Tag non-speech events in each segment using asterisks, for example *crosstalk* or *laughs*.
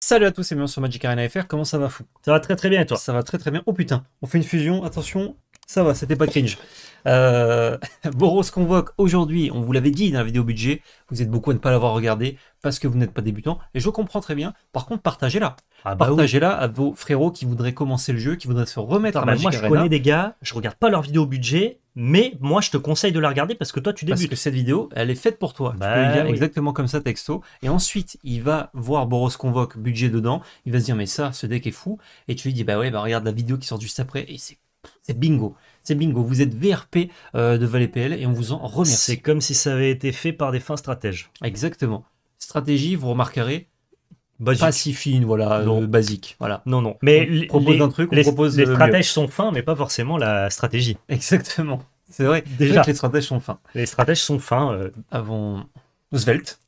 Salut à tous et bienvenue sur Magic Arena FR, comment ça va fou Ça va très très bien et toi Ça va très très bien. Oh putain, on fait une fusion, attention, ça va, c'était pas cringe. Euh, *laughs* Boros convoque aujourd'hui, on vous l'avait dit dans la vidéo budget, vous êtes beaucoup à ne pas l'avoir regardé parce que vous n'êtes pas débutant, et je comprends très bien. Par contre, partagez-la. Ah bah partagez-la à vos frérots qui voudraient commencer le jeu, qui voudraient se remettre à Magic Moi je connais des gars, je regarde pas leurs vidéos budget, mais moi, je te conseille de la regarder parce que toi, tu débutes. Parce que cette vidéo, elle est faite pour toi. tu bah peux dire exactement comme ça, texto. Et ensuite, il va voir Boros Convoque, budget dedans. Il va se dire, mais ça, ce deck est fou. Et tu lui dis, bah ouais, bah regarde la vidéo qui sort juste après. Et c'est bingo. C'est bingo. Vous êtes VRP euh, de Valet PL et on vous en remercie. C'est comme si ça avait été fait par des fins stratèges. Exactement. Stratégie, vous remarquerez, pas si fine, voilà, euh, basique. Voilà. Non, non. Mais on propose un truc, on les, propose les euh, stratèges sont fins, mais pas forcément la stratégie. *laughs* Exactement. C'est vrai. Déjà que les stratèges sont fins. Les stratèges sont fins. Euh, Avant Svelte.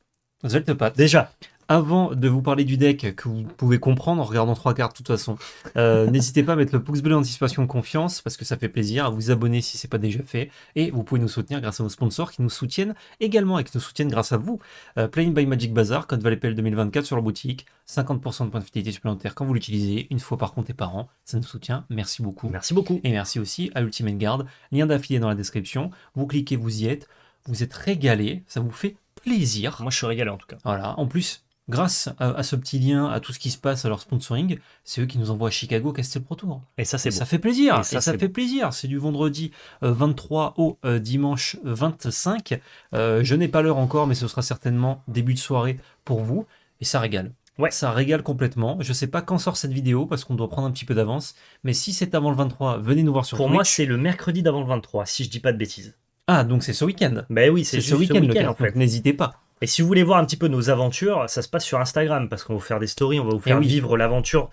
Svelte pas Déjà avant de vous parler du deck que vous pouvez comprendre en regardant trois cartes de toute façon, euh, *laughs* n'hésitez pas à mettre le pouce bleu en anticipation confiance parce que ça fait plaisir, à vous abonner si ce n'est pas déjà fait et vous pouvez nous soutenir grâce à nos sponsors qui nous soutiennent également et qui nous soutiennent grâce à vous. Euh, Playing by Magic Bazar, code ValetPL 2024 sur la boutique, 50% de points de fidélité supplémentaires quand vous l'utilisez, une fois par compte et par an, ça nous soutient, merci beaucoup. Merci beaucoup. Et merci aussi à Ultimate Guard, lien d'affilée dans la description, vous cliquez, vous y êtes, vous êtes régalé, ça vous fait plaisir. Moi je suis régalé en tout cas. Voilà, en plus grâce à, ce petit lien, à tout ce qui se passe, à leur sponsoring, c'est eux qui nous envoient à Chicago castel Pro Tour. Et ça, c'est Ça fait plaisir. ça, fait plaisir. C'est du vendredi 23 euh, au euh, dimanche 25. Euh, je n'ai pas l'heure encore, mais ce sera certainement début de soirée pour vous. Et ça régale. Ouais. Ça régale complètement. Je ne sais pas quand sort cette vidéo parce qu'on doit prendre un petit peu d'avance. Mais si c'est avant le 23, venez nous voir sur Pour moi, c'est le mercredi d'avant le 23, si je dis pas de bêtises. Ah, donc c'est ce week-end. Ben oui, c'est ce week-end. en fait. N'hésitez pas. Et si vous voulez voir un petit peu nos aventures, ça se passe sur Instagram parce qu'on va vous faire des stories, on va vous eh faire vivre l'aventure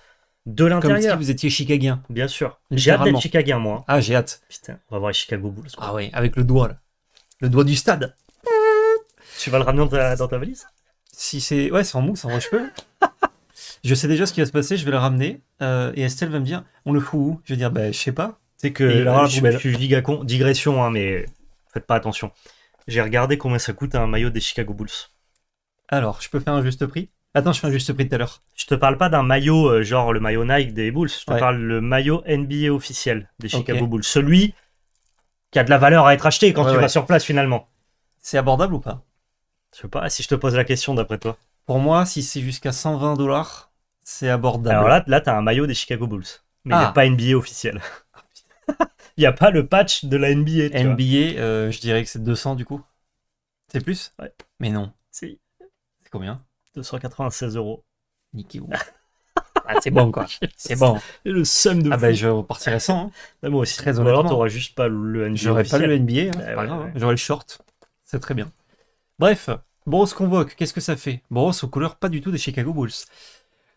de l'intérieur. Comme si vous étiez Chicagoien, Bien sûr. J'ai hâte d'être Chicagoien moi. Ah, j'ai hâte. Putain, on va voir Chicago Bulls. Ah oui, avec le doigt, là. Le doigt du stade. Tu vas le ramener dans ta, valise Si c'est... Ouais, c'est en mousse, en vrai, je *laughs* je sais déjà ce qui va se passer, je vais le ramener. Euh, et Estelle va me dire, on le fout où Je vais dire, bah, je sais pas. C'est que... là, je, suis digression, hein, mais faites pas attention. J'ai regardé combien ça coûte un maillot des Chicago Bulls. Alors, je peux faire un juste prix Attends, je fais un juste prix tout à l'heure. Je te parle pas d'un maillot euh, genre le maillot Nike des Bulls. Je te parle le maillot NBA officiel des Chicago Bulls. Celui qui a de la valeur à être acheté quand tu vas sur place finalement. C'est abordable ou pas Je sais pas si je te pose la question d'après toi. Pour moi, si c'est jusqu'à 120 dollars, c'est abordable. Alors là, là tu as un maillot des Chicago Bulls. Mais il n'est ah. pas NBA officiel. *laughs* Il n'y a pas le patch de la NBA. NBA, euh, je dirais que c'est 200 du coup. C'est plus Ouais. Mais non. C'est combien 296 euros. Niquez ah. ah, c'est bon quoi. *laughs* C'est bon. le seum de. Ah ben je repartirais hein. *laughs* sans. Bah, moi aussi. Très honnêtement. alors t'auras juste pas le NBA. J'aurais pas le NBA. Hein, eh hein. J'aurais le short. C'est très bien. Bref, Bros convoque. Qu'est-ce que ça fait Bros aux couleurs pas du tout des Chicago Bulls.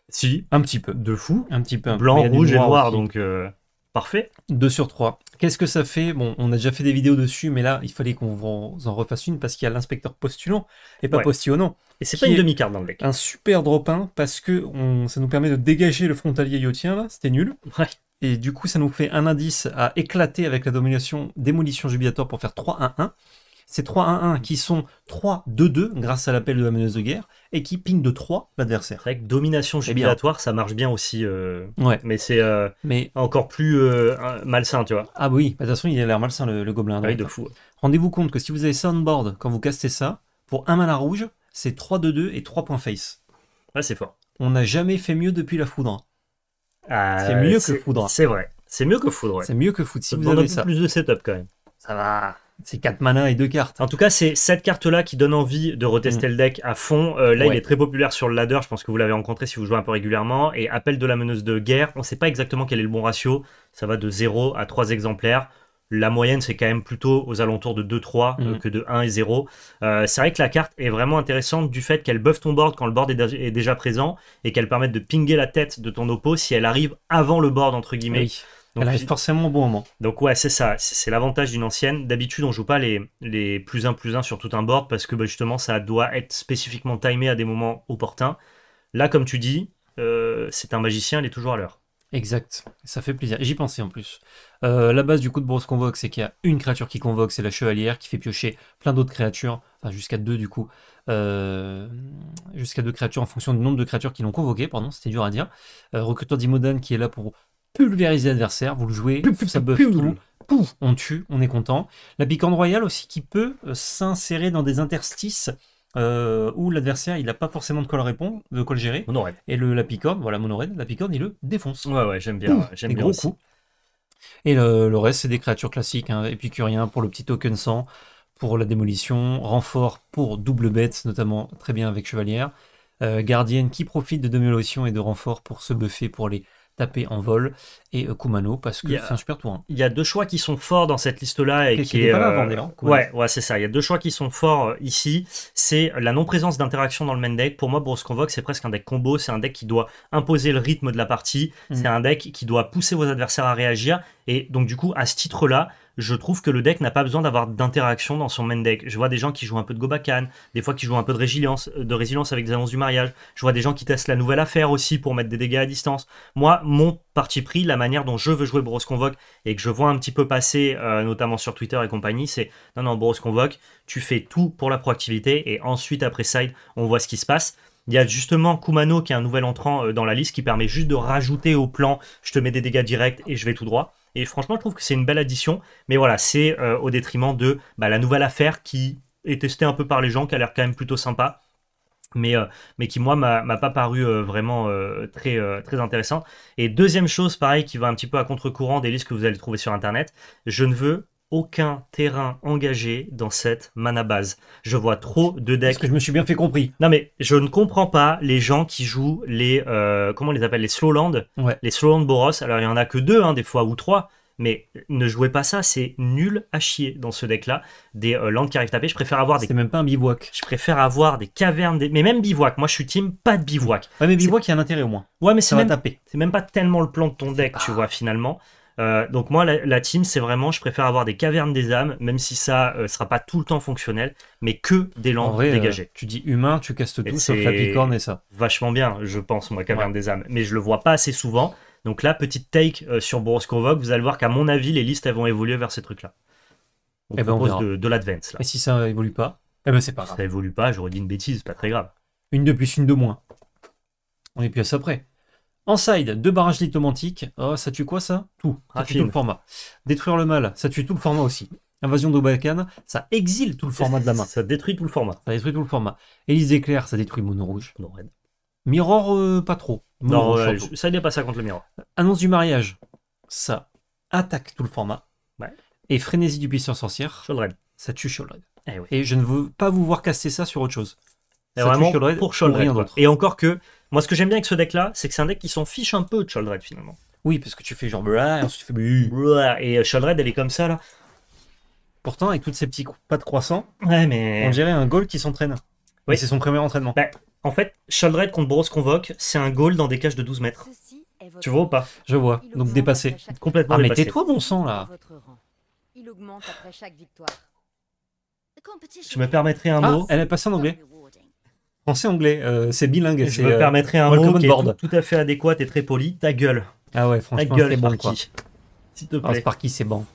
Si. Un petit peu. De fou. Un petit peu. Blanc, rouge et noir, donc. Euh, Parfait. 2 sur 3. Qu'est-ce que ça fait Bon, on a déjà fait des vidéos dessus, mais là, il fallait qu'on en refasse une parce qu'il y a l'inspecteur postulant et pas postillonnant. Et c'est pas une demi-carte dans le deck. Un super drop 1 parce que ça nous permet de dégager le frontalier yotien là, c'était nul. Et du coup, ça nous fait un indice à éclater avec la domination Démolition jubilatoire pour faire 3-1-1. C'est 3-1-1 qui sont 3-2-2 grâce à l'appel de la menace de guerre et qui ping de 3 l'adversaire. Avec domination eh jubilatoire, ça marche bien aussi. Euh, ouais. Mais c'est euh, mais... encore plus euh, malsain, tu vois. Ah bah oui, de toute façon, il a l'air malsain le, le gobelin. Ah oui, de hein. fou. Rendez-vous compte que si vous avez board quand vous castez ça, pour un mal à rouge, c'est 3-2-2 et 3 points face. Ouais, ah, c'est fort. On n'a jamais fait mieux depuis la foudre. Ah, c'est mieux que foudre. C'est vrai. C'est mieux que foudre. C'est mieux que foudre. Si vous avez un peu plus de setup quand même. Ça va. C'est 4 manas et 2 cartes. En tout cas, c'est cette carte-là qui donne envie de retester mm. le deck à fond. Euh, là, il est très populaire sur le ladder. Je pense que vous l'avez rencontré si vous jouez un peu régulièrement. Et appel de la meneuse de guerre. On ne sait pas exactement quel est le bon ratio. Ça va de 0 à 3 exemplaires. La moyenne, c'est quand même plutôt aux alentours de 2-3 euh, mm. que de 1 et 0. Euh, c'est vrai que la carte est vraiment intéressante du fait qu'elle buff ton board quand le board est, déjà présent et qu'elle permet de pinguer la tête de ton oppo si elle arrive avant le board, entre guillemets. Donc, Elle arrive forcément au bon moment. Donc ouais, c'est ça, c'est l'avantage d'une ancienne. D'habitude, on joue pas les, les plus un plus un sur tout un board parce que bah, justement, ça doit être spécifiquement timé à des moments opportuns. Là, comme tu dis, euh, c'est un magicien, il est toujours à l'heure. Exact, ça fait plaisir. J'y pensais en plus. Euh, la base du coup de brosse convoque, c'est qu'il y a une créature qui convoque, c'est la chevalière, qui fait piocher plein d'autres créatures, enfin jusqu'à deux du coup, euh, jusqu'à deux créatures en fonction du nombre de créatures qui l'ont convoqué, pardon, c'était dur à dire. recruteur d'Imodan qui est là pour pulvériser l'adversaire, vous le jouez, ça buff tout, pouf, on tue, on est content. La Picorne royale aussi qui peut euh, s'insérer dans des interstices euh, où l'adversaire il n'a pas forcément de quoi le répondre, de quoi le gérer. Et le, la picorne, voilà Monoraid, la picorne il le défonce. Ouais ouais j'aime bien, j'aime bien Et le, reste c'est des créatures classiques, hein, épicurien pour le petit token sang pour la démolition, renfort pour double bête notamment très bien avec chevalière, euh, gardienne qui profite de démolition et de renfort pour se buffer pour les taper en vol et euh, Kumano parce que c'est un super tour. Hein. Il y a deux choix qui sont forts dans cette liste-là et qui, est, pas là euh, ouais, ouais c'est ça. Il y a deux choix qui sont forts euh, ici. C'est la non-présence d'interaction dans le main deck. Pour moi, qu'on Convoque, c'est presque un deck combo. C'est un deck qui doit imposer le rythme de la partie. Mm. C'est un deck qui doit pousser vos adversaires à réagir. Et donc, du coup, à ce titre-là, je trouve que le deck n'a pas besoin d'avoir d'interaction dans son main deck. Je vois des gens qui jouent un peu de Gobakan, des fois qui jouent un peu de résilience, euh, de résilience avec des annonces du mariage. Je vois des gens qui testent la nouvelle affaire aussi pour mettre des dégâts à distance. Moi, mon parti pris, la manière dont je veux jouer Boros Convoque et que je vois un petit peu passer, euh, notamment sur Twitter et compagnie, c'est non, non, Boros Convoque, tu fais tout pour la proactivité et ensuite, après side, on voit ce qui se passe. Il y a justement Kumano qui est un nouvel entrant euh, dans la liste qui permet juste de rajouter au plan je te mets des dégâts directs et je vais tout droit. Et franchement, je trouve que c'est une belle addition. Mais voilà, c'est euh, au détriment de bah, la nouvelle affaire qui est testée un peu par les gens, qui a l'air quand même plutôt sympa. Mais, euh, mais qui moi m'a pas paru euh, vraiment très, très intéressant. Et deuxième chose, pareil, qui va un petit peu à contre-courant des listes que vous allez trouver sur internet, je ne veux aucun terrain engagé dans cette mana base. Je vois trop de decks. Est-ce que je me suis bien fait compris. Non mais je ne comprends pas les gens qui jouent les euh, comment on les appelle les slowland, les slowland boros. Alors il n'y en a que deux hein, des fois ou trois. Mais ne jouez pas ça, c'est nul à chier dans ce deck-là. Des euh, landes qui arrivent taper, je préfère avoir des. C'est même pas un bivouac. Je préfère avoir des cavernes, des... mais même bivouac. Moi, je suis team, pas de bivouac. Ouais, mais bivouac, il y a un intérêt au moins. Ouais, mais c'est même... même pas tellement le plan de ton deck, tu ah. vois, finalement. Euh, donc moi, la, team, c'est vraiment, je préfère avoir des cavernes des âmes, même si ça ne euh, sera pas tout le temps fonctionnel, mais que des lampes dégagées. Euh, tu dis humain, tu castes tout sauf la et ça. Vachement bien, je pense, moi, caverne des âmes. Mais je le vois pas assez souvent. Donc là, petite take sur Boros Convoque, vous allez voir qu'à mon avis, les listes elles vont évoluer vers ces trucs-là. On eh ben, de, l'advance. Et si ça évolue pas Eh ben c'est pas grave. Si ça évolue pas, j'aurais dit une bêtise, pas très grave. Une de plus, une de moins. On est plus à ça près. Inside, deux barrages lithomantiques. Oh, ça tue quoi ça Tout. Ça tue tout le format. Détruire le mal, ça tue tout le format aussi. Invasion d'Obakan, ça exile tout le format de la main. Ça détruit tout le format. Ça détruit tout le format. Élise d'Éclair, ça détruit Mono Rouge. Non, Mirror, euh, pas trop. non, ça n'est pas ça contre le Mirror. Annonce du mariage, ça attaque tout le format. Ouais. Et Frénésie du Puissant Sorcière, ça tue Shouldred. Eh Et je ne veux pas vous voir casser ça sur autre chose. Ça pour Et encore que moi, ce que j'aime bien avec ce deck-là, c'est que c'est un deck qui s'en fiche un peu de Chaldred finalement. Oui, parce que tu fais genre bah, et ensuite tu fais bah, bah, et euh, elle est comme ça là. Pourtant, avec toutes ses petits pas de croissant, ouais, mais... on dirait un goal qui s'entraîne. Oui, c'est son premier entraînement. en fait, Chaldred contre Boros Convoque, c'est un goal dans des cages de 12 mètres. Tu vois ou pas Je vois, donc dépassé. Complètement ah, mais tais-toi, bon sang là Je me permettrai un ah, mot. elle est passée en anglais. Ah, français-anglais. Euh, c'est bilingue. Je me euh, permettrai un mot qui est tout, à fait adéquat et très poli. Ta gueule. Ah ouais, franchement. Ta gueule, quoi. S'il te ah, plaît. qui, c'est bon.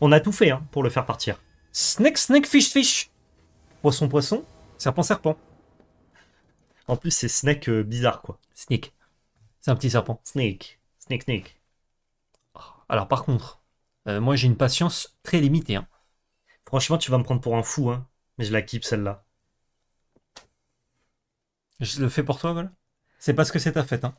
On a tout fait hein, pour le faire partir. Snake, snake, fish, fish. Poisson, poisson. Serpent, serpent. En plus, c'est snake euh, bizarre, quoi. Snake. C'est un petit serpent. Snake. Snake, snake. Ah, alors, par contre, moi, j'ai une patience très limitée. Hein. Franchement, tu vas me prendre pour un fou, hein. Mais je la kiffe, celle-là. Je le fais pour toi, voilà. C'est parce que c'est ta fête. Hein.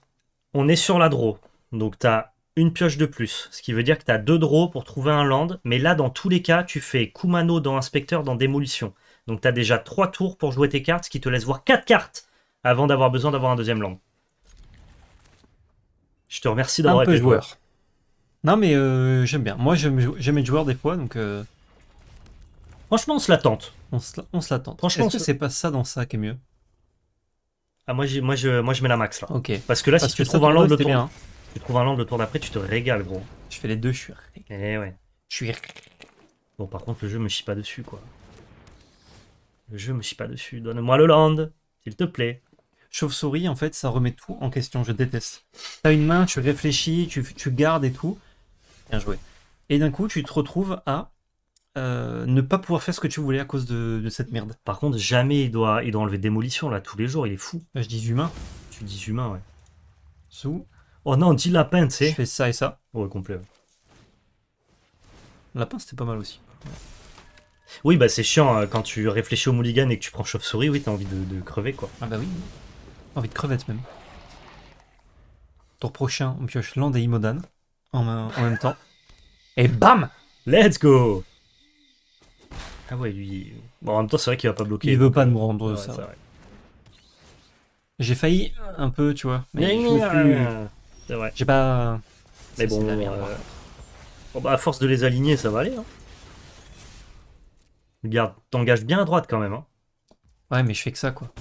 On est sur la draw. Donc, t'as une pioche de plus. Ce qui veut dire que t'as deux draws pour trouver un land. Mais là, dans tous les cas, tu fais Kumano dans Inspecteur dans Démolition. Donc, t'as déjà trois tours pour jouer tes cartes, ce qui te laisse voir quatre cartes avant d'avoir besoin d'avoir un deuxième land. Je te remercie d'avoir été joueur. Non, mais euh, j'aime bien. Moi, j'aime être joueur des fois, donc. Euh, Franchement, on se la tente. On se, on la tente. Franchement, est-ce que c'est pas ça dans ça qui est mieux ah, moi, moi, je, moi, je mets la max là. Parce que là, si tu, trouves tu trouves un land le tour d'après, tu te régales, gros. Je fais les deux, je suis. Eh ouais. Je Bon, par contre, le jeu me chie pas dessus, quoi. Le jeu me chie pas dessus. Donne-moi le land, s'il te plaît. Chauve-souris, en fait, ça remet tout en question. Je déteste. as une main, tu réfléchis, tu, tu gardes et tout. Bien joué. Et d'un coup, tu te retrouves à euh, ne pas pouvoir faire ce que tu voulais à cause de, cette merde. Par contre, jamais il doit, il doit enlever démolition là tous les jours, il est fou. Je dis humain. Tu dis humain, ouais. Sous. Oh non, dit lapin, tu sais. Je fais ça et ça. Ouais, complet. Lapin, c'était pas mal aussi. Oui, bah c'est chiant hein, quand tu réfléchis au mulligan et que tu prends chauve-souris, oui, t'as envie de, crever quoi. Ah bah oui. Envie de crevette même. Tour prochain, on pioche Land et Imodan en même temps. *laughs* Et bam Let's go ah ouais, lui. Bon, en même temps, c'est vrai qu'il va pas bloquer. Il veut pas nous rendre ça. J'ai failli un peu, tu vois. Mais J'ai pas. Mais bon, euh, hein. bon bah, à force de les aligner, ça va aller. Hein. Regarde, t'engages bien à droite quand même. Hein. Ouais, mais je fais que ça, quoi.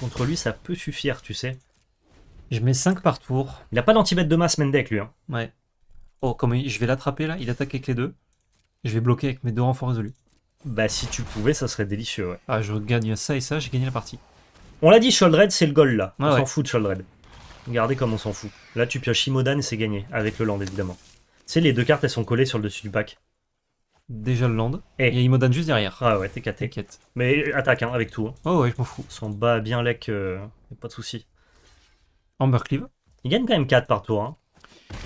Contre lui, ça peut suffire, tu sais. Je mets 5 par tour. Il a pas d'antimètre de masse, Mendek, lui. Hein. Ouais. Oh, comme je vais l'attraper là Il attaque avec les deux. Je vais bloquer avec mes deux renforts résolus. Bah si tu pouvais, ça serait délicieux, Ah, je gagne ça et ça, j'ai gagné la partie. On l'a dit, Sholdred, c'est le goal là. Ah on s'en fout de Sholdred. Regardez comme on s'en fout. Là, tu pioches Shimodan et c'est gagné, avec le land évidemment. Tu sais, les deux cartes, elles sont collées sur le dessus du pack. Déjà le land. Et eh. il y a Imodan juste derrière. Ah ouais, t'es T'inquiète. Mais attaque, hein, avec tout. Hein. Oh ouais, je m'en fous. Son bas bien lec, euh, pas de soucis. Cleave. Il gagne quand même 4 par tour. Hein.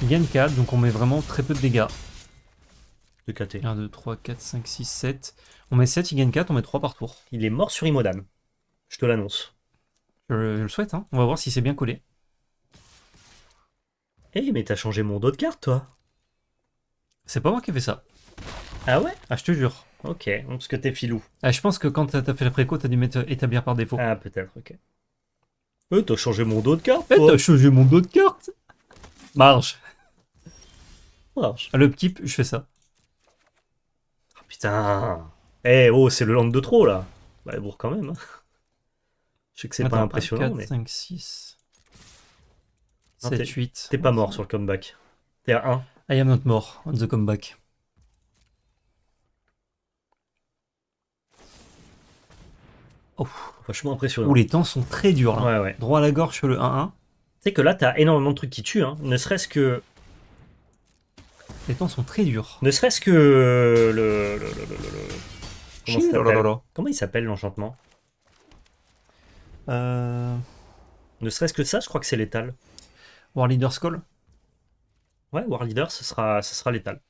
Il gagne 4, donc on met vraiment très peu de dégâts. 1, 2, 3, 4, 5, 6, 7. On met 7, il gagne 4, on met 3 par tour. Il est mort sur Imodan. Je te l'annonce. Je, le souhaite, hein. on va voir si c'est bien collé. Eh, hey, mais t'as changé mon dos de carte, toi C'est pas moi qui ai fait ça. Ah ouais Ah, je te jure. Ok, parce que t'es filou. Ah, je pense que quand t'as fait la préco, t'as dû mettre établir par défaut. Ah, peut-être, ok. Eh, t'as changé mon dos de carte Eh, t'as changé mon dos de carte Marche Marge. Ah, le petit, je fais ça. Putain. Eh oh, c'est le land de trop là. Bah, elle bourre quand même. Hein. Je sais que c'est pas impressionnant. 4, mais... 5, 6. 7, 8. T'es pas mort sur le comeback. T'es à 1. I am not mort on the comeback. Oh. Vachement impressionnant. Où les temps sont très durs là. Ouais, ouais. Droit à la gorge sur le 1-1. Tu sais que là, t'as énormément de trucs qui tuent. Hein. Ne serait-ce que les temps sont très durs. Ne serait-ce que le, Comment, il s'appelle l'enchantement euh... Ne serait-ce que ça, je crois que c'est létal. War Leader's Skull Ouais, War Leader, ce sera, ce sera létal.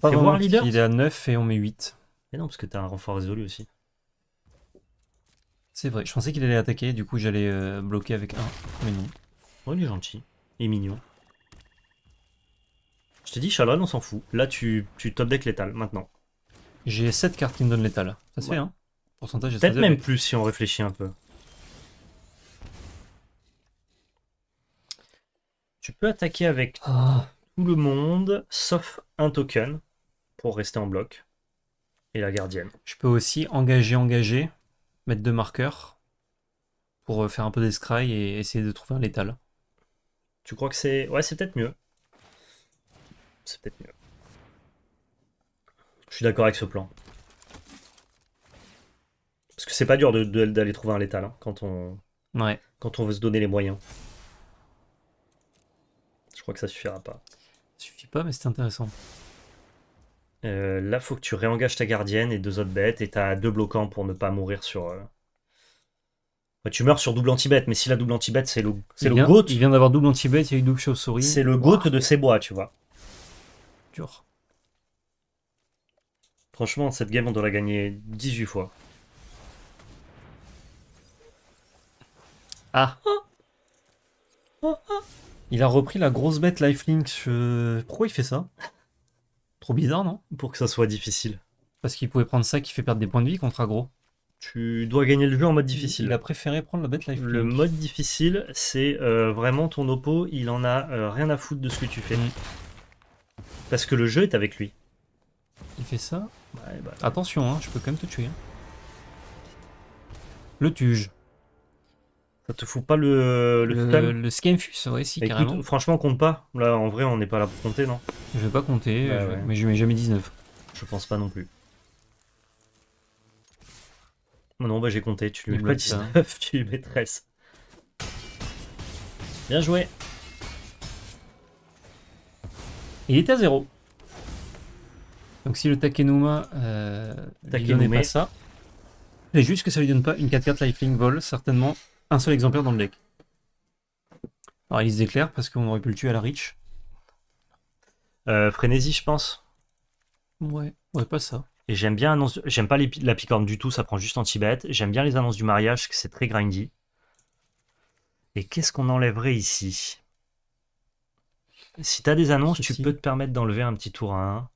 Pas Il est à 9 et on met 8. Mais non, parce que t'as un renfort résolu aussi. C'est vrai, je pensais qu'il allait attaquer, du coup j'allais euh, bloquer avec un. Mais non. Oh, il est gentil. Et mignon. Je te dis, Shalon, on s'en fout. Là, tu, tu top deck létal maintenant. J'ai 7 cartes qui me donnent létal. Ça se fait, hein. Pourcentage Peut-être même plus si on réfléchit un peu. Tu peux attaquer avec ah. tout le monde, sauf un token, pour rester en bloc. Et la gardienne. Je peux aussi engager, engager, mettre deux marqueurs, pour euh, faire un peu d'escry et essayer de trouver un létal. Tu crois que c'est... Ouais, c'est peut-être mieux. C'est peut-être mieux. Je suis d'accord avec ce plan. Parce que c'est pas dur d'aller trouver un létal hein, quand, on... quand on veut se donner les moyens. Je crois que ça suffira pas. Ça suffit pas, mais c'est intéressant. Euh, là, faut que tu réengages ta gardienne et deux autres bêtes, et t'as deux bloquants pour ne pas mourir sur. Euh, tu meurs sur double anti-bête, mais si la double anti-bête, c'est le, c'est le goat. Il vient d'avoir double anti-bête, il a double souris C'est le goat de ses bois, tu vois. Franchement, cette game, on doit la gagner 18 fois. Ah Il a repris la grosse bête lifelink. Pourquoi il fait ça Trop bizarre, non Pour que ça soit difficile. Parce qu'il pouvait prendre ça qui fait perdre des points de vie contre aggro. Tu dois gagner le jeu en mode difficile. Il a préféré prendre la bête lifelink. Le mode difficile, c'est euh, vraiment ton oppo, il en a euh, rien à foutre de ce que tu fais. Mm. Parce que le jeu est avec lui. Il fait ça bah, Attention, hein, je peux quand même te tuer. Hein. Le tuge. Ça te fout pas le le Le, ouais, si, bah, carrément. franchement, compte pas. Là, en vrai, on n'est pas là pour compter, non Je vais pas compter, mais bah, je... lui mais je mets jamais 19. Je pense pas non plus. Non, bah j'ai compté, tu lui mets pas 19, *laughs* tu lui mets 13. Bien joué il était à zéro. Donc si le Takenuma euh, pas ça, c'est juste que ça lui donne pas une 4-4 Lifeling Vol, certainement un seul exemplaire dans le deck. Alors il se déclare parce qu'on aurait pu le tuer à la Reach. Euh, Frénésie, je pense. Ouais, ouais, pas ça. Et j'aime bien annonce... j'aime pas les... la picorne du tout, ça prend juste anti J'aime bien les annonces du mariage, c'est très grindy. Et qu'est-ce qu'on enlèverait ici si tu as des annonces, tu peux te permettre d'enlever un petit tour à 1.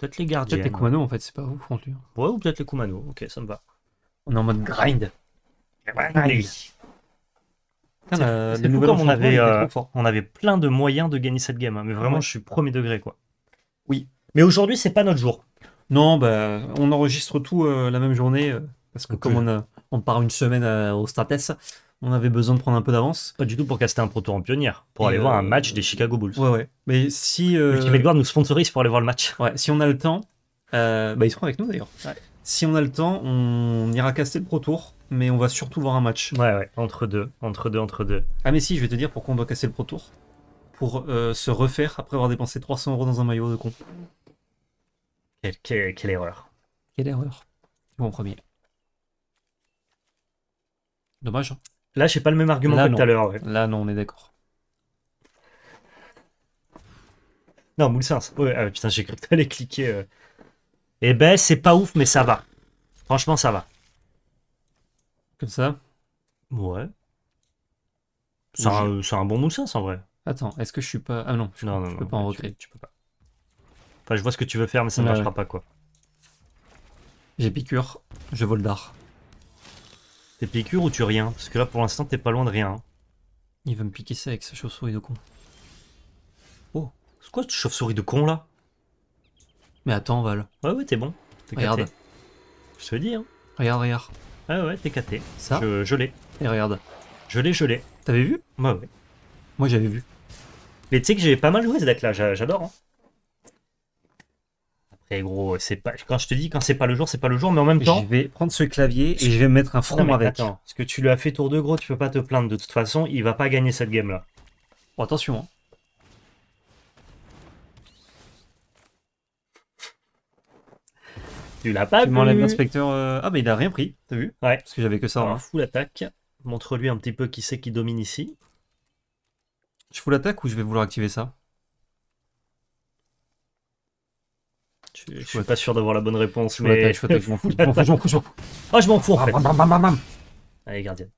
Peut-être les gardiens. Peut-être les Kumano en fait, c'est pas vous, Frontier. Ouais, ou peut-être les Kumano, ok, ça me va. On est en mode grind. Eh ben, allez. on avait, euh, on avait plein de moyens de gagner cette game, hein, mais vraiment, je suis premier degré, quoi. Oui. Mais aujourd'hui, c'est pas notre jour. Non, bah, on enregistre tout euh, la même journée, euh, parce que comme on, part une semaine au Stratès, on avait besoin de prendre un peu d'avance. Pas du tout pour caster un Tour en pionnière, pour aller voir un euh, match des Chicago Bulls. Ouais, ouais. Mais si. Euh... Ultimate Guard nous sponsorise pour aller voir le match. Ouais, si on a le temps, euh, bah, ils seront avec nous d'ailleurs. Ouais. Si on a le temps, on ira caster le Pro Tour, mais on va surtout voir un match. Ouais, ouais, entre deux, entre deux, entre deux. Ah, mais si, je vais te dire pourquoi on doit casser le Pro Tour. Pour euh, se refaire après avoir dépensé 300 euros dans un maillot de con. Quelle, quelle erreur. Quelle erreur. Bon, premier. Dommage. Hein. Là, j'ai pas le même argument que tout à l'heure. Là, non, on est d'accord. Non, Moussins. Ouais, ah, putain, j'ai cru que t'allais cliquer. Euh. Eh ben, c'est pas ouf, mais ça va. Franchement, ça va. Comme ça. Ouais. C'est un, bon Moussins, en vrai. Attends, est-ce que je suis pas. Ah non, je, peux pas en regretter. tu- peux pas. Enfin, je vois ce que tu veux faire, mais ça ne marchera pas, quoi. J'ai piqûre, je vole d'art. T'es piqûre ou tu rien Parce que là pour l'instant t'es pas loin de rien. Hein. Il va me piquer ça avec sa chauve-souris de con. Oh, c'est quoi cette chauve-souris de con là Mais attends Val. Ouais ouais t'es bon. T'es regarde. Je te dis hein. Regarde, regarde. ouais ouais, t'es caté. Ça Je, l'ai. Et regarde. Je l'ai, je l'ai. T'avais vu Bah ouais. Moi j'avais vu. Mais tu sais que j'ai pas mal joué ce deck là, j'adore. Hein. Et gros, c'est pas. Quand je te dis quand c'est pas le jour, c'est pas le jour, mais en même temps. Je vais prendre ce clavier et je vais mettre un front avec. Attends, parce que tu lui as fait tour de gros, tu peux pas te plaindre de toute façon, il va pas gagner cette game là. attention. Hein. Tu l'as pas Tu m'enlèves l'inspecteur. Euh, ah, mais il a rien pris, t'as vu Ouais. Parce que j'avais que ça. en hein. Full attaque. Montre-lui un petit peu qui c'est qui domine ici. Je full attaque ou je vais vouloir activer ça Je, suis pas sûr d'avoir la bonne réponse, mais... Je m'en fous, je m'en fous, je m'en fous, Ah, je m'en fous, en fait. Allez, gardienne.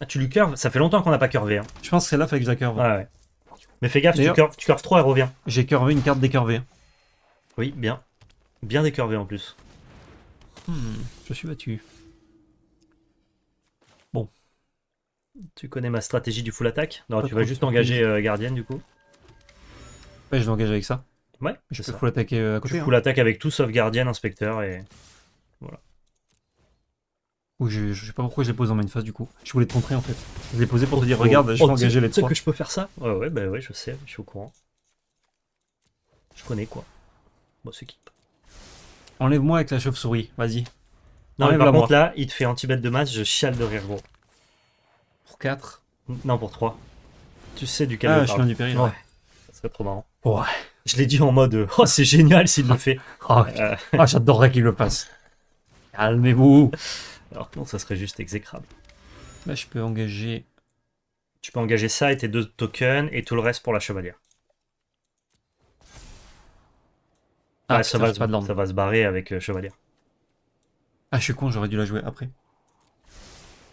Ah, tu lui curves Ça fait longtemps qu'on n'a pas curvé. Hein. Je pense que c'est là fallait que j'ai la curve. ouais. Mais fais gaffe, tu curves, tu curves trop, et revient. J'ai curvé une carte décurvée. Oui, bien. Bien décurvée, en plus. Hmm, je suis battu. Bon. Tu connais ma stratégie du full attack Non, tu vas juste engager euh, gardienne, du coup. Ouais, je vais engager avec ça. Ouais, je peux full attaquer euh, à côté. Hein. avec tout sauf gardien, Inspecteur et. Voilà. Ou je, sais pas pourquoi je l'ai posé en main face, du coup. Je voulais te montrer, en fait. Je l'ai posé pour te oh, dire, oh, regarde, je oh, vais engager les trois. Tu sais que je peux faire ça Ouais, ouais, bah ouais, je sais, je suis au courant. Je connais quoi. Bon, c'est qui Enlève-moi avec la chauve-souris, vas-y. Non, mais par contre, là, il te fait anti-bête de masse, je chiale de rire, gros. Pour 4 Non, pour 3. Tu sais ah, je du péril. Ouais. ouais. Ça serait trop marrant. Ouais. Je l'ai dit en mode *laughs* Oh, c'est génial s'il le fait. oh, *laughs* j'adorerais qu'il le fasse. Calmez-vous. Alors non, ça serait juste exécrable. Là, bah, je peux engager. Tu peux engager ça et tes deux tokens et tout le reste pour la chevalière. Ah, ça, va, ça va se barrer avec euh, chevalière. Ah, je suis con, j'aurais dû la jouer après.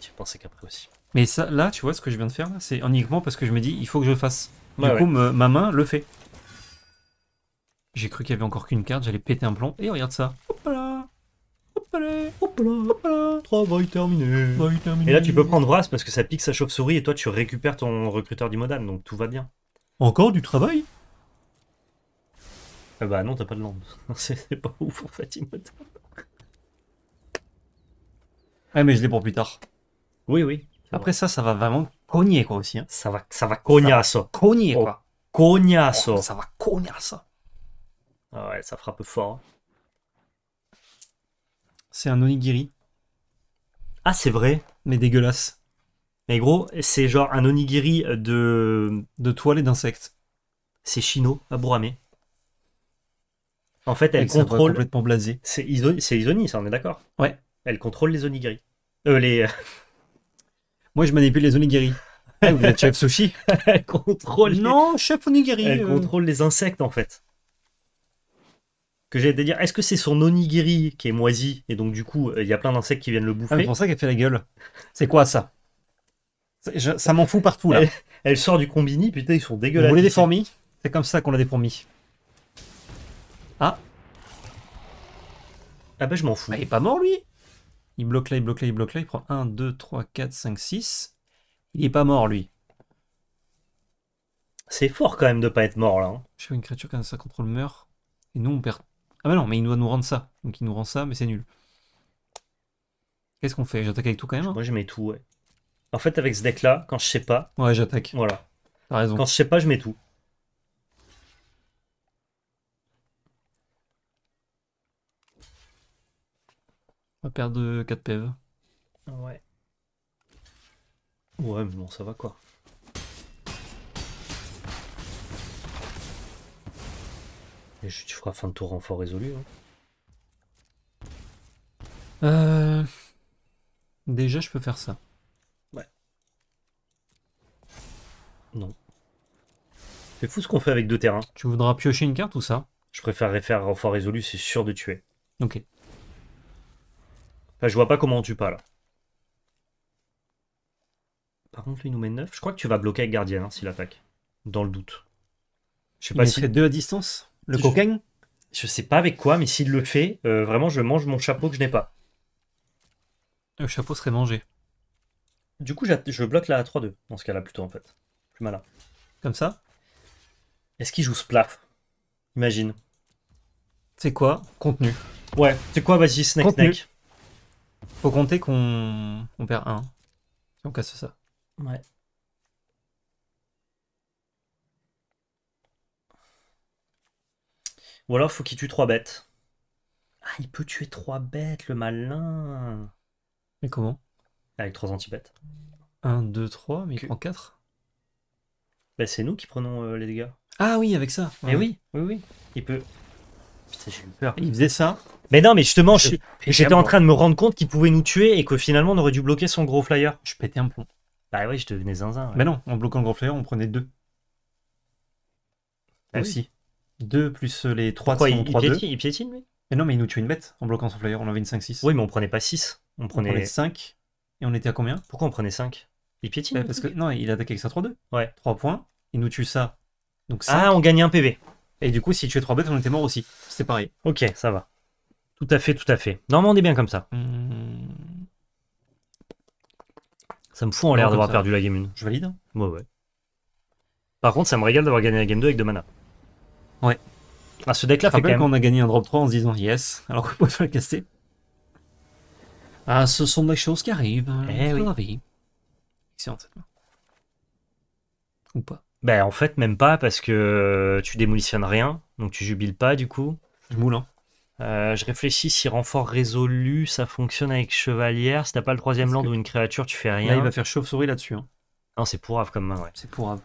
J'ai pensé qu'après aussi. Mais ça, là, tu vois, ce que je viens de faire, c'est uniquement parce que je me dis, il faut que je le fasse. du coup, ma main le fait. J'ai cru qu'il y avait encore qu'une carte, j'allais péter un plomb. Et regarde ça. Hop là Hop là Hop là Hop là Travail terminé. Et là, tu peux prendre Vras parce que ça pique sa chauve-souris et toi, tu récupères ton recruteur du Modane. donc tout va bien. Encore du travail ah Bah non, t'as pas de lampe. *laughs* C'est pas ouf en fait, Imodan. mais je l'ai pour plus tard. Oui, oui. Après ça, ça va vraiment cogner quoi aussi. Hein. Ça va, ça va Ça cogner oh, quoi. Oh, ça va cognasso. Ah ouais, ça frappe fort. Hein. C'est un onigiri. Ah, c'est vrai. Mais dégueulasse. Mais gros, c'est genre un onigiri de. toile et d'insectes. C'est Chino à En fait, elle contrôle. complètement blasé. C'est iso... ça, on est d'accord. Ouais. Elle contrôle les onigiri. Euh, les. *laughs* Moi, je manipule les onigiri. *laughs* Eh, vous êtes chef sushi Elle contrôle. Non, chef onigiri. Elle euh. contrôle les insectes, en fait que j'ai dire, est-ce que c'est son onigiri qui est moisi et donc du coup il y a plein d'insectes qui viennent le ah, bouffer C'est pour ça qu'elle fait la gueule. C'est quoi ça Ça m'en fout partout là. Elle, sort du combini, putain ils sont dégueulasses. Vous voulez des fourmis C'est comme ça qu'on a des fourmis. Ah Ah ben je m'en fous. Bah, il est pas mort lui Il bloque là, il bloque là, il bloque là, il prend 1, 2, 3, 4, 5, 6. Il est pas mort lui. C'est fort quand même de pas être mort là. Hein. Je suis une créature quand ça contrôle meurt. Et nous on perd ah bah non, mais il doit nous rendre ça. Donc il nous rend ça, mais c'est nul. Qu'est-ce qu'on fait J'attaque avec tout quand même hein Moi je mets tout, ouais. En fait, avec ce deck-là, quand je sais pas. Ouais, j'attaque. Voilà. T'as raison. Quand je sais pas, je mets tout. On va perdre 4 PV. E ouais. Ouais, mais bon, ça va quoi. Et je, tu feras fin de tour renfort résolu. Hein. Euh... Déjà, je peux faire ça. Ouais. Non. C'est fou ce qu'on fait avec deux terrains. Tu voudras piocher une carte ou ça Je préférerais faire renfort résolu, c'est sûr de tuer. Ok. Bah je vois pas comment on tue pas là. Par contre, lui il nous met 9. Je crois que tu vas bloquer avec gardien hein, s'il attaque. Dans le doute. Je sais pas il si. fait deux à distance le je... Je sais pas avec quoi, mais s'il le fait, euh, vraiment, je mange mon chapeau que je n'ai pas. Le chapeau serait mangé. Du coup, je bloque la 3-2 dans ce cas-là, plutôt en fait. Plus malin. Comme ça Est-ce qu'il joue Splaf Imagine. C'est quoi Contenu. Ouais, c'est quoi Vas-y, Snake Snake. Faut compter qu'on perd 1. on casse ça. Ouais. Ou alors, faut qu'il tue trois bêtes. Ah, il peut tuer trois bêtes, le malin. Mais comment Avec trois anti-bêtes. 1, 2, 3, mais il prend 4 Bah, c'est nous qui prenons euh, les dégâts. Ah oui, avec ça. Mais eh oui, oui, oui. Il peut. Putain, j'ai eu peur. Il faisait ça. Mais non, mais justement, j'étais en train de me rendre compte qu'il pouvait nous tuer et que finalement on aurait dû bloquer son gros flyer. Je pétais un plomb. Bah oui, je devenais zinzin. Mais non, en bloquant le gros flyer, on prenait deux. Aussi. Ah euh, 2 plus les 3 Pourquoi, 3 piétine, il piétine lui non, mais il nous tue une bête en bloquant son flyer. On avait une 5-6. Oui, mais on prenait pas 6. On prenait... 5. Et on était à combien Pourquoi on prenait 5 Il piétine bah, Parce non, il attaque avec sa 3-2. Ouais. 3 points. Il nous tue ça. Ah, on gagne un PV. Et du coup, s'il tu 3 bêtes, on était mort aussi. C'était pareil. Ok, ça va. Tout à fait, tout à fait. Normalement, on est bien comme ça. Hmm. Ça me fout en l'air d'avoir perdu la game 1. Je valide Ouais, ouais. Par contre, ça me régale d'avoir gagné la game 2 avec 2 mana. Ouais. Ah, ce deck-là fait quand même... a gagné un drop 3 en se disant yes, alors qu'on pas le casser. Ah, ce sont des choses qui arrivent. Hein, eh oui. Excellent main. Ou pas. Ben en fait même pas parce que euh, tu démolitionnes rien, donc tu jubiles pas du coup. Je moule. Hein. Euh, je réfléchis si renfort résolu ça fonctionne avec chevalière. Si t'as pas le troisième land ou une créature, tu fais rien. Là, il va faire chauve-souris là-dessus. Hein. Non, c'est pourrave comme main, ouais. C'est pourrave.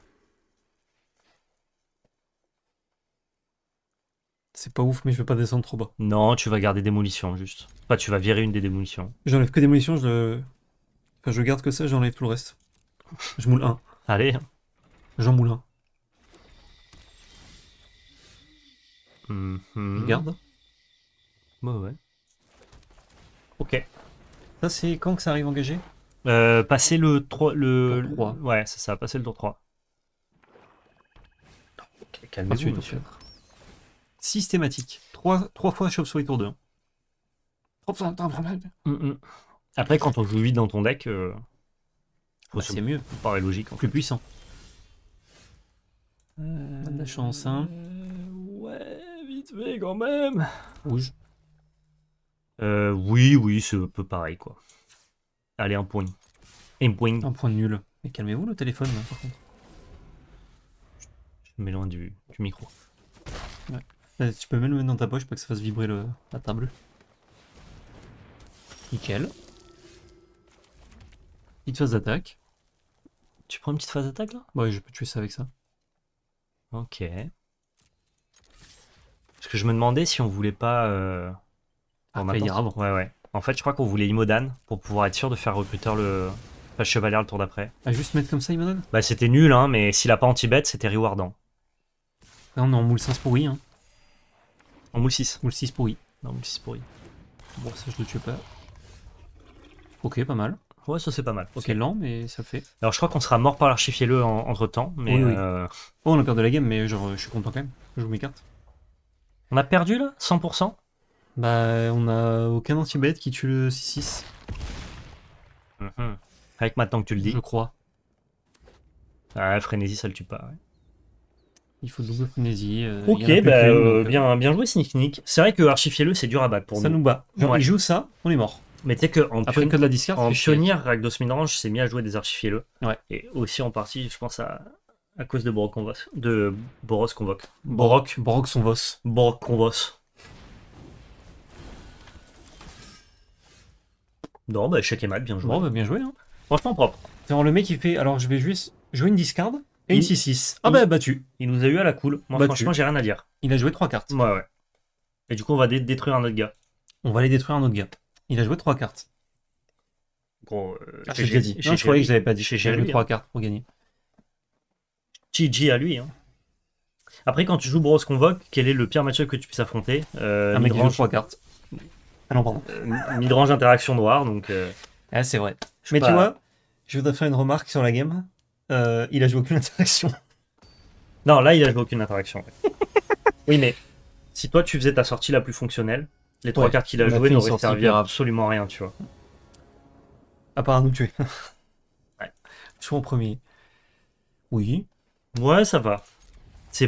C'est pas ouf, mais je vais pas descendre trop bas. Non, tu vas garder démolition, juste. Enfin, tu vas virer une des démolitions. J'enlève que démolition, je. le... Enfin, je garde que ça, j'enlève tout le reste. Je moule un. Allez. J'en moule un. Mhm. Garde. Bah ouais. Ok. Ça, c'est quand que ça arrive engagé euh, Passer le 3. Le... 3. Ouais, c'est ça, passer le tour 3. Calmez-vous, Monsieur systématique. Trois, trois fois chauve-souris tour 2. Mm, mm. Après, quand on joue vite dans ton deck, euh, ah, c'est mieux. Paraît logique. Plus puissant. de euh, la chance, hein. Euh, ouais, vite fait quand même. Rouge. oui, oui, c'est un peu pareil, quoi. Allez, un point. Un point. Un point nul. calmez-vous le téléphone, là, hein, par contre. Je du, du micro. Ouais. Euh, tu peux même le mettre dans ta poche pour que ça fasse vibrer le, la table. Nickel. Petite phase d'attaque. Tu prends une petite phase d'attaque là Ouais, je peux tuer ça avec ça. Ok. Parce que je me demandais si on voulait pas. Euh, ah, ouais, ouais. En fait, je crois qu'on voulait Imodan pour pouvoir être sûr de faire recruteur le. Enfin, chevalier le tour d'après. Ah, juste mettre comme ça Imodan Bah, c'était nul, hein, mais s'il a pas anti-bête, c'était rewardant. Là, on est en moule 5 pourri, hein. En moule 6. Moule 6 pourri. Non, moule 6 pourri. Bon, ça, je le tue pas. Ok, pas mal. Ouais, ça c'est pas mal. Ok, lent, mais ça fait. Alors je crois qu'on sera mort par l'archifier-le le entre temps. Mais oui, oui. Euh, oh, on a perdu la game, mais genre, je suis content quand même. Je joue mes cartes. On a perdu là 100% Bah, on a aucun anti bête qui tue le 6-6. Mhm. Avec maintenant que tu le dis. Je crois. Ah, Frénésie, ça le tue pas. Ouais il faut double frénésie. Euh, ok, bah, euh, euh. bien, bien joué Snick C'est vrai que archifier c'est dur à battre pour ça nous. bat. Il joue ça, on est mort. Mais tu sais qu'en pionnière, en Ragdos Midrange s'est mis à jouer des archifier Et aussi en partie, je pense, à, à cause de Boros Convoque. De Boros Convoque. Boros. son Sonvos. Brok Convos. Non, bah, chaque mat, bien joué. Bon, bah, bien joué. Hein. Franchement, propre. C'est le mec il fait. Alors, je vais juste jouer une discard. Et 6 Ah bah battu. Il nous a eu à la cool. Moi franchement j'ai rien à dire. Il a joué 3 cartes. Ouais ouais. Et du coup on va détruire un autre gars. On va aller détruire un autre gars. Il a joué 3 cartes. Gros. Euh, ah, j'ai dit. je croyais que je n'avais pas dit. J'ai joué 3 cartes pour gagner. GG à lui. Hein. Après quand tu joues Bros Convoque, quel est le pire match que tu puisses affronter euh, Un mec 3 cartes. Ah non, pardon. Euh, midrange interaction noire, donc. Euh, ah, c'est vrai. Mais tu vois, je voudrais faire une remarque sur la game. Euh, il a joué aucune interaction. non, là, il a joué aucune interaction. *laughs* oui, mais si toi, tu faisais ta sortie la plus fonctionnelle, les trois cartes qu'il a jouées n'auraient servi à absolument rien, tu vois. À part à nous tuer. *laughs* ouais. Je suis en premier. Oui. Ouais, ça va.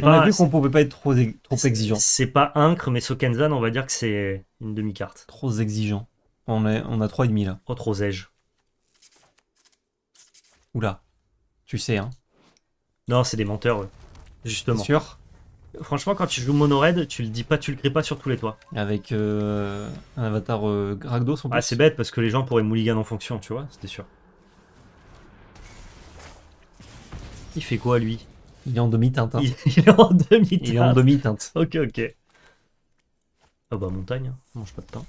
pas. On a vu qu'on pouvait pas être trop, trop exigeant. C'est pas incre, mais Sokenzan, on va dire que c'est une demi-carte. Trop exigeant. On, est, on a 3,5 là. Oh, trop zège. Oula. Tu sais, hein. Non, c'est des menteurs, Justement. Sûr Franchement, quand tu joues mono-raid, tu le dis pas, tu le crées pas sur tous les toits. Avec euh, un avatar euh, Gragdos en ah, plus. Ah, c'est bête parce que les gens pourraient mouligan en fonction, tu vois, c'était sûr. Il fait quoi lui Il est en demi-teinte. Hein. *laughs* Il, est en demi-teinte. Il est en demi-teinte. ok, ok. Ah bah montagne, hein. mange pas de pain.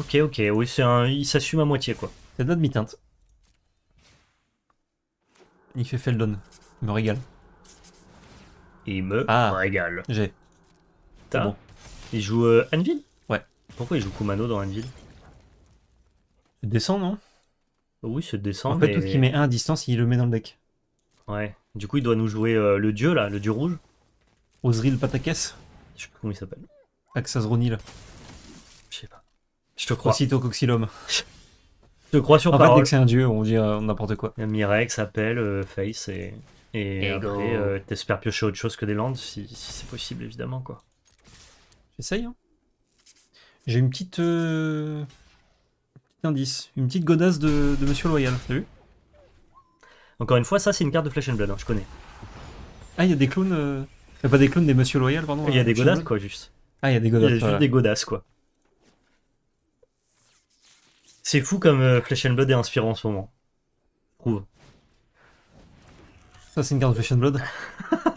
Ok, ok, oui, c'est un... il s'assume à moitié quoi. C'est de demi-teinte il fait Feldon. Il me régale. Il me ah. régale. J'ai. T'as bon. Il joue euh, Anvil Ouais. Pourquoi il joue Kumano dans Anvil Il descend, non Oui, se descend. En fait, tout ce qui met un à distance, il le met dans le deck. Ouais. Du coup, il doit nous jouer euh, le dieu, là, le dieu rouge. Osril Patakes Je sais plus comment il s'appelle. Axazronil. Je sais pas. Je te crois. Aussitôt Coxilum. *laughs* Je crois sur en Fait, dès c'est un dieu, on dit euh, n'importe quoi. Mirex appelle euh, Face et, et, après, euh, t'espères piocher autre chose que des landes si, c'est possible, évidemment. quoi. J'essaye. Hein. J'ai une petite. indice. Une petite godasse de, Monsieur Loyal. T'as vu Encore une fois, ça, c'est une carte de Flash and Blood, hein, je connais. Ah, il y a des clowns. Pas des clowns, des Monsieur Loyal, pardon. Il y a hein, des godasses, quoi, juste. Ah, il y a des godasses. Il y des godasses, quoi. C'est fou comme euh, Flesh and Blood est inspirant en ce moment. Je trouve. Ça, c'est une carte Flesh and Blood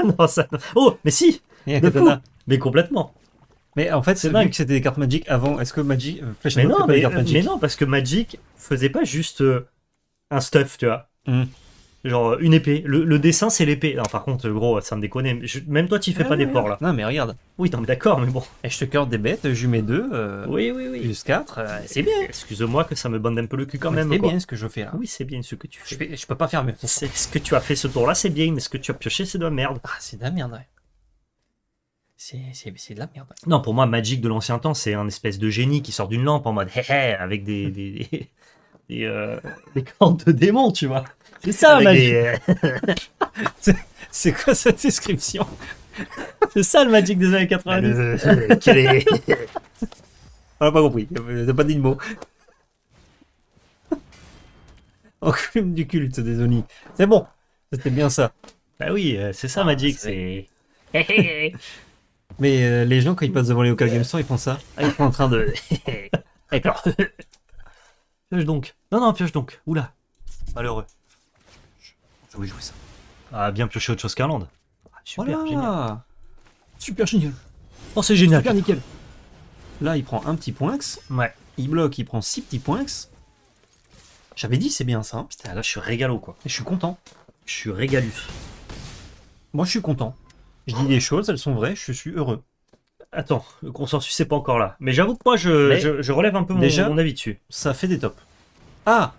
*laughs* Non, ça. Oh, mais si Mais complètement. Mais en fait, c'est vrai que c'était des cartes Magic avant, est-ce que Magic. and Blood, mais, non, parce que Magic faisait pas juste euh, un stuff, tu vois. Hum. Genre euh, une épée. Le, dessin, c'est l'épée. Non, par contre, gros, ça me déconne. même toi, tu fais ah pas des ports, là. Non, mais regarde. Oui, d'accord, mais bon. Et eh, je te corde des bêtes, je mets deux. Euh, oui, oui, oui. Plus quatre. Euh, c'est bien. Excuse-moi que ça me bande un peu le cul quand même. C'est bien ce que je fais là. Oui, c'est bien ce que tu fais. je peux pas faire mieux. Ce que tu as fait ce tour-là, c'est bien, mais ce que tu as pioché, c'est de la merde. Ah, c'est de la merde, ouais. C'est de la merde. Non, pour moi, Magic de l'ancien temps, c'est un espèce de génie qui sort d'une lampe en mode hé avec des, des, euh, *laughs* des de démons, tu vois. C'est ça, Magic. Euh, *laughs* c'est quoi cette description *laughs* C'est ça le Magic des années 90. Euh, euh, On n'a pas compris, t'as pas dit de mot. Enclume du culte des Oni. C'est bon, c'était bien ça. Bah oui, c'est ça ah, Magic, c'est... Mais les gens, quand ils passent devant les Local Games Store, ils font ça. Ah, ils sont en train de... D'accord. Pioche donc. Non, non, pioche donc. Oula. Malheureux. Je voulais jouer ça. Ah, bien piocher autre chose qu'un ah, super, génial. Super génial. Oh, c'est génial. Super nickel. Là, il prend un petit point x Ouais. Il bloque, il prend six petits points J'avais dit, c'est bien ça. là, je suis régalo, quoi. Et je suis content. Je suis régalus. Moi, je suis content. Je dis oh. des choses, elles sont vraies, je suis heureux attends, le consensus c'est pas encore là. Mais j'avoue que moi je, relève un peu mon, avis dessus. Ça fait des tops. Ah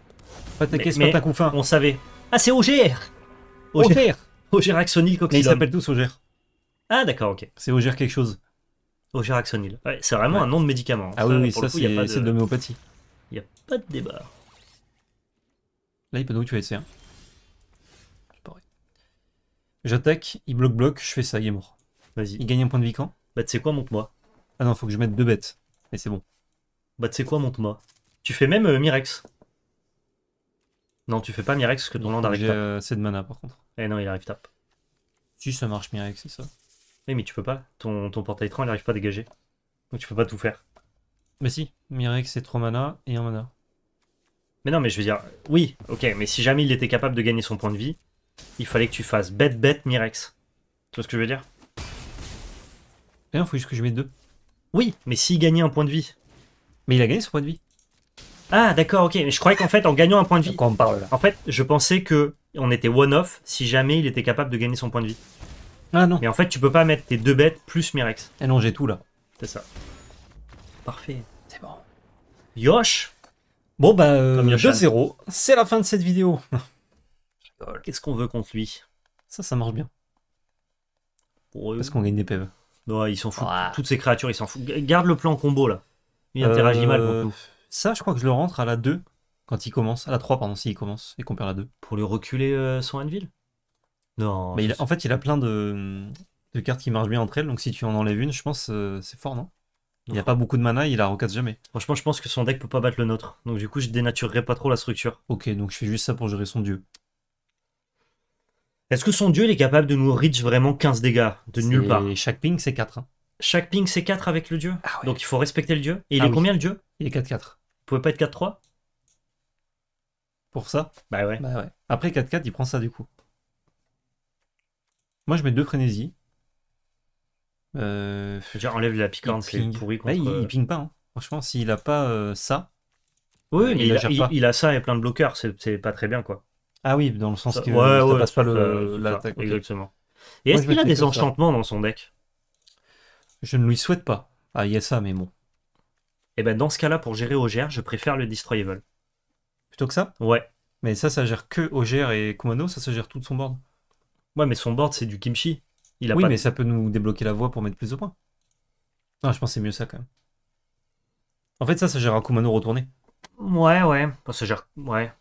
Pas ta Patacoufin. On savait. Ah c'est OGR OGR OGR Axonil Mais ils s'appellent tous OGR. Ah d'accord, ok. C'est OGR quelque chose. OGR Axonil. Ouais, c'est vraiment un nom de médicament. Hein. Ah oui, oui ça c'est de l'homéopathie. Il n'y a pas de débat. Là il peut nous tuer, c'est un. J'attaque, il bloque bloque, je fais ça, il est mort. Vas-y. Il gagne un point de vie quand bah tu sais quoi, monte-moi. Ah non, faut que je mette deux bêtes. Mais c'est bon. Bah tu sais quoi, monte-moi. Tu fais même euh, Mirex. Non, tu fais pas Mirex que ton land arrive J'ai c'est euh, de mana par contre. Eh non, il arrive top. Si ça marche Mirex, c'est ça. Oui, eh, mais tu peux pas. Ton, ton portail train, il arrive pas à dégager. Donc tu peux pas tout faire. Mais bah, si, Mirex c'est 3 mana et un mana. Mais non, mais je veux dire, oui, ok, mais si jamais il était capable de gagner son point de vie, il fallait que tu fasses bête bête Mirex. Tu vois ce que je veux dire il eh, faut juste que je mette deux. Oui, mais s'il gagnait un point de vie. Mais il a gagné son point de vie. Ah, d'accord, ok. Mais je croyais qu'en fait, en gagnant un point de vie. Quand on parle là. En fait, je pensais que on était one-off si jamais il était capable de gagner son point de vie. Ah non. Mais en fait, tu peux pas mettre tes deux bêtes plus Mirex. Et eh non, j'ai tout là. C'est ça. Parfait. C'est bon. Yosh Bon bah, 2-0. Euh, C'est la fin de cette vidéo. Qu'est-ce qu'on veut contre lui Ça, ça marche bien. Parce qu'on gagne des PV. Non, ils s'en foutent. Toutes ces créatures, ils s'en foutent. Garde le plan combo là. Il interagit mal contre Ça, je crois que je le rentre à la 2 quand il commence. À la 3, pardon, s'il commence et qu'on perd la 2. Pour lui reculer euh, son Anvil Non. Mais en fait, il a plein de, cartes qui marchent bien entre elles. Donc si tu en enlèves une, je pense euh, c'est fort, non il n'y a pas beaucoup de mana, il la recasse jamais. Franchement, je pense que son deck peut pas battre le nôtre. Donc du coup, je dénaturerai pas trop la structure. Ok, donc je fais juste ça pour gérer son dieu. Est-ce que son dieu il est capable de nous reach vraiment 15 dégâts de nulle part Chaque ping c'est 4. Hein. Chaque ping c'est 4 avec le dieu. Ah Donc il faut respecter le dieu. Et il ah est combien le dieu Il est 4-4. Il pouvait pas être 4-3 Pour ça bah, bah ouais. Après 4-4 il prend ça du coup. Moi je mets 2 frénésies. Euh... enlève la piquante, c'est pourri bah, il, euh, ping pas. Hein. Franchement, s'il a pas euh, ça. Oui, il, il, a, il, a ça et plein de bloqueurs, c'est pas très bien quoi. Ah oui, dans le sens que passe pas l'attaque. Exactement. Et est-ce qu'il a des enchantements dans son deck Je ne lui souhaite pas. Ah, il y a ça, mais bon. Et eh ben dans ce cas-là, pour gérer Ogère, je préfère le Destroyable. Plutôt que ça Ouais. Mais ça, ça gère que ogère et Kumano, ça, ça gère tout son board. Ouais, mais son board, c'est du kimchi. Il a oui, mais ça peut nous débloquer la voie pour mettre plus de points. Non, je pense c'est mieux ça quand même. En fait, ça, ça gère un Kumano retourné. Ouais, ouais. Ça gère. Ouais.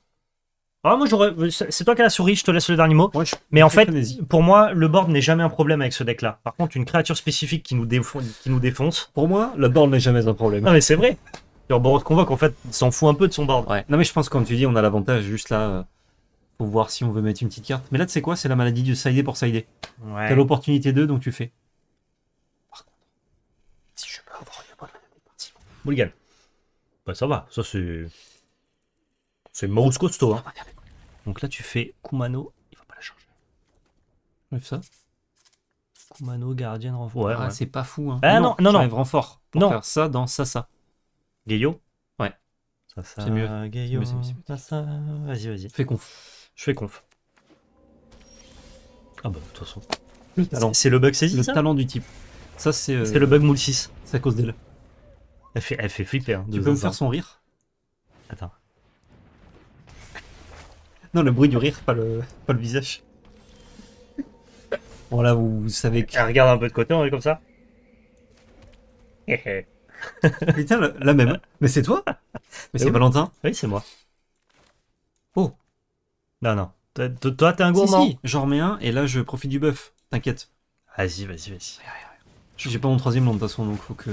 Ah, moi, C'est toi qui as la souris, je te laisse le dernier mot. Mais en fait, pour moi, le board n'est jamais un problème avec ce deck-là. Par contre, une créature spécifique qui nous, qui nous défonce. Pour moi, le board n'est jamais un problème. Non, mais c'est vrai. Sur board voit en fait, s'en fout un peu de son board. Non, mais je pense, quand tu dis, on a l'avantage juste là. Euh, pour voir si on veut mettre une petite carte. Mais là, tu sais quoi C'est la maladie de Saïdé pour Saïdé. Ouais. T'as l'opportunité 2, donc tu fais. si je peux avoir une bonne partie. Mulligan. Bah, ça va. Ça, c'est. C'est Mouse hein. ah, costaud. Donc là, tu fais Kumano. Il va pas la changer. ça. Kumano, gardienne, renfort. Ah, ouais, c'est pas fou. Hein. Ah non, non, non. renfort. Pour non. faire ça dans ça ça Gayo Ouais. ça. C'est mieux. Gayo. Vas-y, vas-y. Fais conf. Je fais conf. Ah bah, de toute façon. Ah, c'est le bug c'est Le talent du type. Ça, c'est. Euh, c'est le bug Moule 6. C'est à cause d'elle. Elle fait, elle fait flipper. Hein, tu peux me faire son rire Attends. Non, le bruit du rire, pas le, pas le visage. *laughs* Bon, là, vous, savez que. regarde un peu de côté, on est comme ça. Putain, eh, eh. *laughs* la, même. Mais c'est toi *laughs* Mais c'est Valentin Oui, c'est moi. Oh Non, non. Toi, toi t'es un gourmand. Si, j'en remets un et là, je profite du bœuf. T'inquiète. Vas-y, vas-y, vas-y. J'ai pas mon troisième nom de toute façon, donc faut que.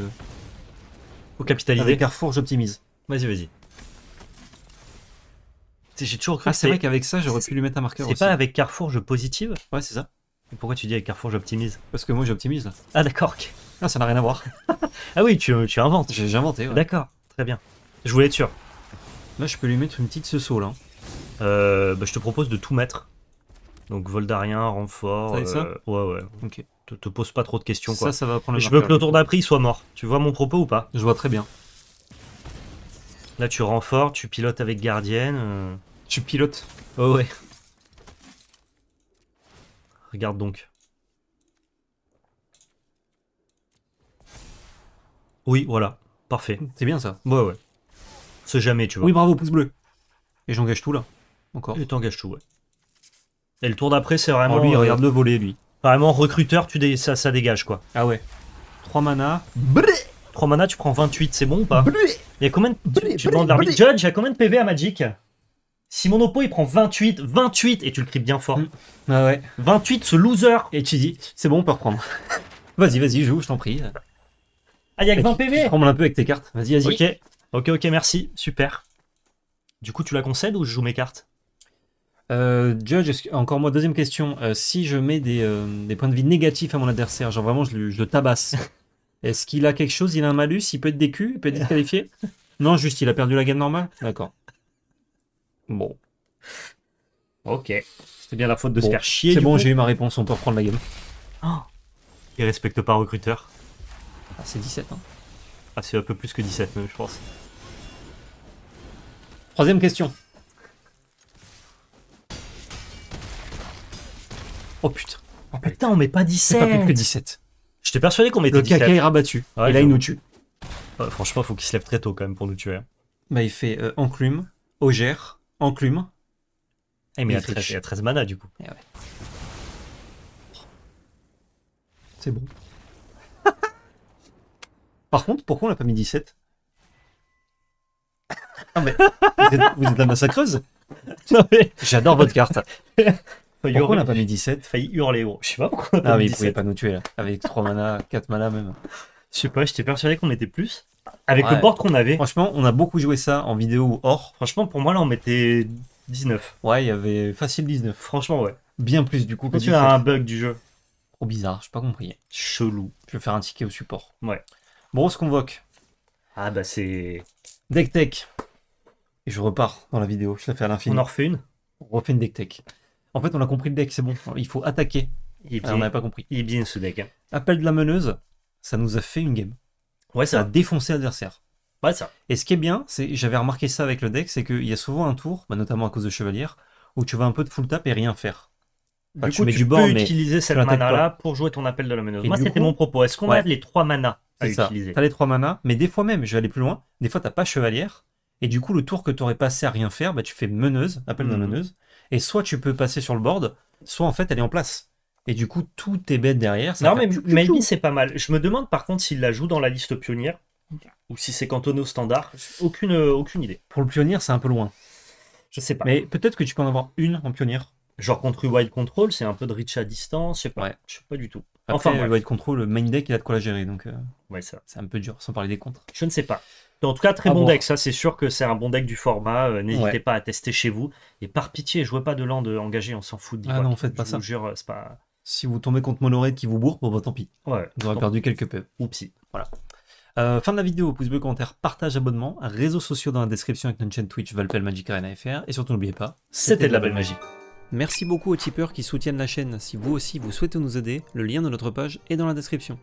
Faut capitaliser. Carrefour, j'optimise. Vas-y, vas-y. J'ai toujours ah, c'est vrai qu'avec ça, j'aurais pu lui mettre un marqueur. C'est pas avec Carrefour je positive Ouais, c'est ça. Et pourquoi tu dis avec Carrefour j'optimise Parce que moi j'optimise là. Ah d'accord. ok. Non, ah, ça n'a rien à voir. *laughs* ah oui, tu, inventes. J'ai inventé. D'accord, très bien. Je voulais être sûr. Là, je peux lui mettre une petite saut là. Hein. Euh, bah, je te propose de tout mettre. Donc Voldarien, renfort. Ça, ça euh, Ouais, ouais. Ok. Te, te pose pas trop de questions quoi. Ça, ça va prendre Je veux que le tour d'après soit mort. Tu vois mon propos ou pas Je vois très bien. Là, tu renforts, tu pilotes avec gardienne. Euh. Tu pilotes Oh ouais. Regarde donc. Oui, voilà. Parfait. C'est bien ça. Ouais, ouais. C'est jamais, tu vois. Oui, bravo, pouce bleu. Et j'engage tout là. Encore. Et t'engages tout, ouais. Et le tour d'après, c'est vraiment. Oh, lui, euh, regarde le voler, lui. Vraiment, recruteur, tu ça, ça dégage, quoi. Ah ouais. 3 mana. 3 mana, tu prends 28, c'est bon ou pas Il y combien de... Tu, Judge, il y a combien de PV à Magic si mon oppo il prend 28, 28, et tu le cries bien fort. Mm. Ah ouais. 28, ce loser. Et tu dis, c'est bon, on peut reprendre. *laughs* vas-y, vas-y, joue, je t'en prie. Ah, il y a que 20 PV. Prends-moi un peu avec tes cartes. Vas-y, vas-y. Ok, ok, ok, merci. Super. Du coup, tu la concèdes ou je joue mes cartes euh, Judge, encore moi, deuxième question. Euh, si je mets euh, des, points de vie négatifs à mon adversaire, genre vraiment je, je le tabasse, *laughs* Est-ce qu'il a quelque chose Il a un malus Il peut être décu Il peut être disqualifié *laughs* Non, juste, il a perdu la game normale D'accord. Bon. Ok. C'est bien la faute de se faire chier. C'est bon, j'ai eu ma réponse, on peut reprendre la game. Oh. Il respecte pas recruteur. Ah, c'est 17, hein. Ah, c'est un peu plus que 17, même, euh, je pense. Troisième question. Oh putain. Oh putain, on met pas 17 pas plus que 17. J'étais persuadé qu'on mettait. Le caca est rabattu. et là, il nous tue. Franchement, franchement, faut qu'il se lève très tôt quand même pour nous tuer. Hein. Bah, il fait euh, enclume, ogère, enclume. Eh, il, a 13, il 13 mana du coup. Eh C'est bon. *laughs* Par contre, pourquoi on l'a pas mis 17 Non mais, vous êtes la massacreuse *laughs* J'adore votre carte. *laughs* on a pas mis 17 Failli hurler, oh. Je sais pas pourquoi Ah, mais il pouvait pas nous tuer là. Avec 3 mana, 4 mana même. Je sais pas, j'étais persuadé qu'on était plus. Avec le board qu'on avait, Franchement, on a beaucoup joué ça en vidéo ou hors. franchement, pour moi, là, on mettait 19. Ouais, il y avait facile 19. Franchement, ouais. Bien plus du coup que Quand tu as un bug du jeu, Trop bizarre, Je j'ai pas compris. chelou. Je vais faire un ticket au support. Ouais. Brosse convoque. Ah, bah, c'est. Deck tech. Et je repars dans la vidéo. Je la fais à l'infini. On en refait une On refait une deck tech. En fait, on a compris le deck, c'est bon. Il faut attaquer. Il eh on pas compris. Il eh est bien ce deck. Appel de la meneuse, ça nous a fait une game. Ouais, ça. a défoncé l'adversaire. Ouais, ça. Et ce qui est bien, c'est j'avais remarqué ça avec le deck, c'est qu'il y a souvent un tour, bah, notamment à cause de Chevalière, où tu vas un peu de full tap et rien faire. tu coup, peux utiliser cette mana-là pour jouer ton appel de la meneuse. Moi, c'était mon propos. Est-ce qu'on a les trois manas à utiliser T'as les trois manas, mais des fois même, je vais aller plus loin, des fois t'as pas Chevalière, et du coup, le tour que tu aurais passé à rien faire, bah, tu fais meneuse, appel de mhm. meneuse. Et soit tu peux passer sur le board, soit en fait elle est en place. Et du coup, tout est bête derrière. non, mais Melvin, c'est pas mal. Je me demande par contre s'il la joue dans la liste pionnière ou si c'est cantonné standard. Aucune, euh, aucune idée. Pour le pionnier, c'est un peu loin. Je sais pas. Mais peut-être que tu peux en avoir une en pionnière. Genre contre Wild Control, c'est un peu de reach à distance. Je sais pas. Je sais pas du tout. Après, enfin, Wild Control, le main deck, il a de quoi la gérer. Donc, euh, ouais, c'est un peu dur, sans parler des contres. Je ne sais pas. En tout cas, très bon deck, ça c'est sûr que c'est un bon deck du format. Euh, n'hésitez pas à tester chez vous. Et par pitié, je vois pas de de euh, engagé, on s'en fout. De ah non, faites pas ça. Euh, si vous tombez contre Monorail qui vous bourre, bon bah tant pis. Ouais, vous aurez perdu quelques peu. Oupsi. Voilà. fin de la vidéo, pouce bleu, commentaire, partage, abonnement, réseaux sociaux dans la description avec notre chaîne Twitch, Valpel Magic Arena FR. Et surtout, n'oubliez pas, c'était de la belle magie. magie. Merci beaucoup aux tipeurs qui soutiennent la chaîne. Si vous aussi vous souhaitez nous aider, le lien de notre page est dans la description.